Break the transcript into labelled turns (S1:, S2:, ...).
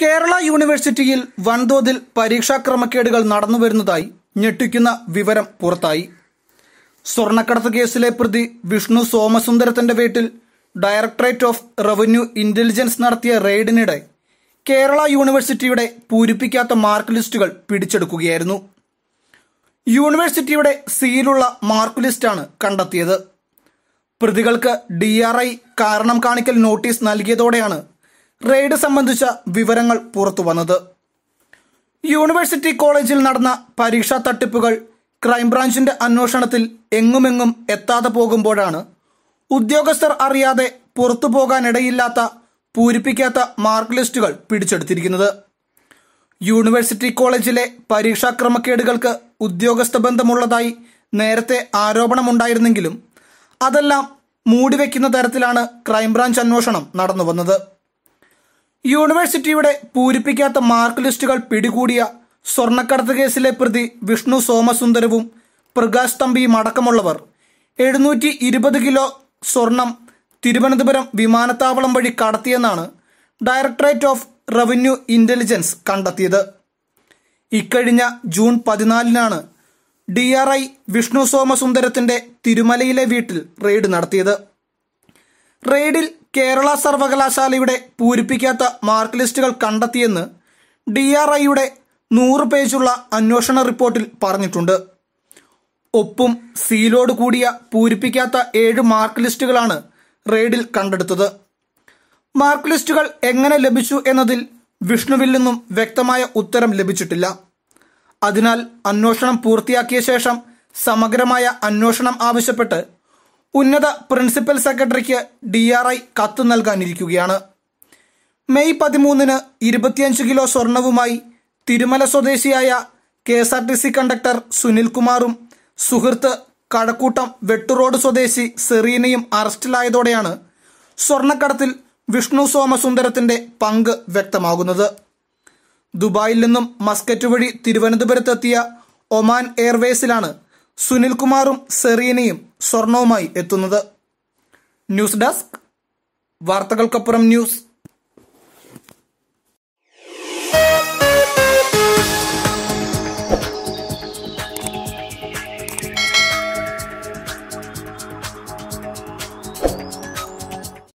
S1: കേരള യൂണിവേഴ്സിറ്റിയിൽ വൻതോതിൽ പരീക്ഷാക്രമക്കേടുകൾ നടന്നുവരുന്നതായി ഞെട്ടിക്കുന്ന വിവരം പുറത്തായി സ്വർണക്കടത്ത് കേസിലെ പ്രതി വിഷ്ണു സോമസുന്ദരത്തിന്റെ വീട്ടിൽ ഡയറക്ടറേറ്റ് ഓഫ് റവന്യൂ ഇന്റലിജൻസ് നടത്തിയ റെയ്ഡിനിടെ കേരള യൂണിവേഴ്സിറ്റിയുടെ പൂരിപ്പിക്കാത്ത മാർക്ക് ലിസ്റ്റുകൾ പിടിച്ചെടുക്കുകയായിരുന്നു യൂണിവേഴ്സിറ്റിയുടെ സീലുള്ള മാർക്ക് ലിസ്റ്റാണ് കണ്ടെത്തിയത് പ്രതികൾക്ക് ഡി കാരണം കാണിക്കൽ നോട്ടീസ് നൽകിയതോടെയാണ് റെയ്ഡ് സംബന്ധിച്ച വിവരങ്ങൾ പുറത്തു വന്നത് യൂണിവേഴ്സിറ്റി കോളേജിൽ നടന്ന പരീക്ഷാ തട്ടിപ്പുകൾ ക്രൈംബ്രാഞ്ചിന്റെ അന്വേഷണത്തിൽ എങ്ങുമെങ്ങും എത്താതെ പോകുമ്പോഴാണ് ഉദ്യോഗസ്ഥർ അറിയാതെ പുറത്തു പോകാനിടയില്ലാത്ത പൂരിപ്പിക്കാത്ത മാർക്ക് ലിസ്റ്റുകൾ പിടിച്ചെടുത്തിരിക്കുന്നത് യൂണിവേഴ്സിറ്റി കോളേജിലെ പരീക്ഷാക്രമക്കേടുകൾക്ക് ഉദ്യോഗസ്ഥ ബന്ധമുള്ളതായി നേരത്തെ ആരോപണമുണ്ടായിരുന്നെങ്കിലും അതെല്ലാം മൂടിവെക്കുന്ന തരത്തിലാണ് ക്രൈംബ്രാഞ്ച് അന്വേഷണം നടന്നു വന്നത് യൂണിവേഴ്സിറ്റിയുടെ പൂരിപ്പിക്കാത്ത മാർക്ക് ലിസ്റ്റുകൾ പിടികൂടിയ സ്വർണ്ണക്കടത്ത് കേസിലെ പ്രതി വിഷ്ണു സോമസുന്ദരവും പ്രകാശ് തമ്പിയും അടക്കമുള്ളവർ എഴുന്നൂറ്റി ഇരുപത് കിലോ സ്വർണം തിരുവനന്തപുരം വിമാനത്താവളം വഴി കടത്തിയെന്നാണ് ഡയറക്ടറേറ്റ് ഓഫ് റവന്യൂ ഇൻ്റലിജൻസ് കണ്ടെത്തിയത് ഇക്കഴിഞ്ഞ ജൂൺ പതിനാലിനാണ് ഡി ആർ ഐ വിഷ്ണു സോമസുന്ദരത്തിന്റെ തിരുമലയിലെ വീട്ടിൽ റെയ്ഡ് നടത്തിയത് റെയ്ഡിൽ കേരള സർവകലാശാലയുടെ പൂരിപ്പിക്കാത്ത മാർക്ക് ലിസ്റ്റുകൾ കണ്ടെത്തിയെന്ന് ഡി ആർ ഐയുടെ നൂറ് പേജുള്ള അന്വേഷണ റിപ്പോർട്ടിൽ പറഞ്ഞിട്ടുണ്ട് ഒപ്പും സീലോട് കൂടിയ പൂരിപ്പിക്കാത്ത ഏഴ് മാർക്ക് ലിസ്റ്റുകളാണ് റെയ്ഡിൽ കണ്ടെടുത്തത് മാർക്ക് ലിസ്റ്റുകൾ എങ്ങനെ ലഭിച്ചു എന്നതിൽ വിഷ്ണുവിൽ നിന്നും വ്യക്തമായ ഉത്തരം ലഭിച്ചിട്ടില്ല അതിനാൽ അന്വേഷണം പൂർത്തിയാക്കിയ ശേഷം സമഗ്രമായ അന്വേഷണം ആവശ്യപ്പെട്ട് ഉന്നത പ്രിൻസിപ്പൽ സെക്രട്ടറിക്ക് ഡി ആർ ഐ കത്ത് നൽകാനിരിക്കുകയാണ് മെയ് പതിമൂന്നിന് ഇരുപത്തിയഞ്ച് കിലോ സ്വർണവുമായി തിരുമല സ്വദേശിയായ K S R T C conductor സുനിൽകുമാറും സുഹൃത്ത് കഴക്കൂട്ടം വെട്ടുറോഡ് സ്വദേശി സെറീനയും അറസ്റ്റിലായതോടെയാണ് സ്വർണക്കടത്തിൽ വിഷ്ണു സോമസുന്ദരത്തിന്റെ പങ്ക് വ്യക്തമാകുന്നത് ദുബായിൽ നിന്നും മസ്കറ്റ് വഴി തിരുവനന്തപുരത്തെത്തിയ ഒമാൻ എയർവേസിലാണ് സുനിൽകുമാറും സെറീനയും സ്വർണവുമായി എത്തുന്നത് ന്യൂസ് ഡെസ്ക് വാർത്തകൾക്കപ്പുറം ന്യൂസ്